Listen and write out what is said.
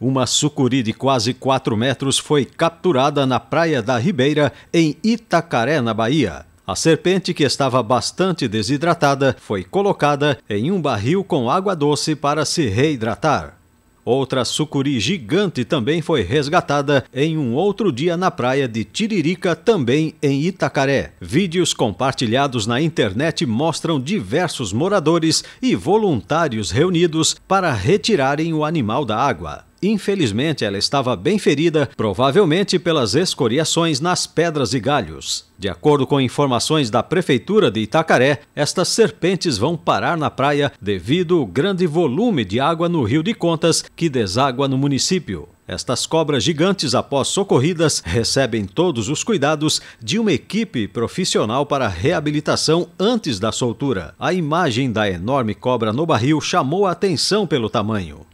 Uma sucuri de quase 4 metros foi capturada na Praia da Ribeira, em Itacaré, na Bahia. A serpente, que estava bastante desidratada, foi colocada em um barril com água doce para se reidratar. Outra sucuri gigante também foi resgatada em um outro dia na praia de Tiririca, também em Itacaré. Vídeos compartilhados na internet mostram diversos moradores e voluntários reunidos para retirarem o animal da água. Infelizmente, ela estava bem ferida, provavelmente pelas escoriações nas pedras e galhos. De acordo com informações da Prefeitura de Itacaré, estas serpentes vão parar na praia devido ao grande volume de água no Rio de Contas que deságua no município. Estas cobras gigantes, após socorridas, recebem todos os cuidados de uma equipe profissional para reabilitação antes da soltura. A imagem da enorme cobra no barril chamou a atenção pelo tamanho.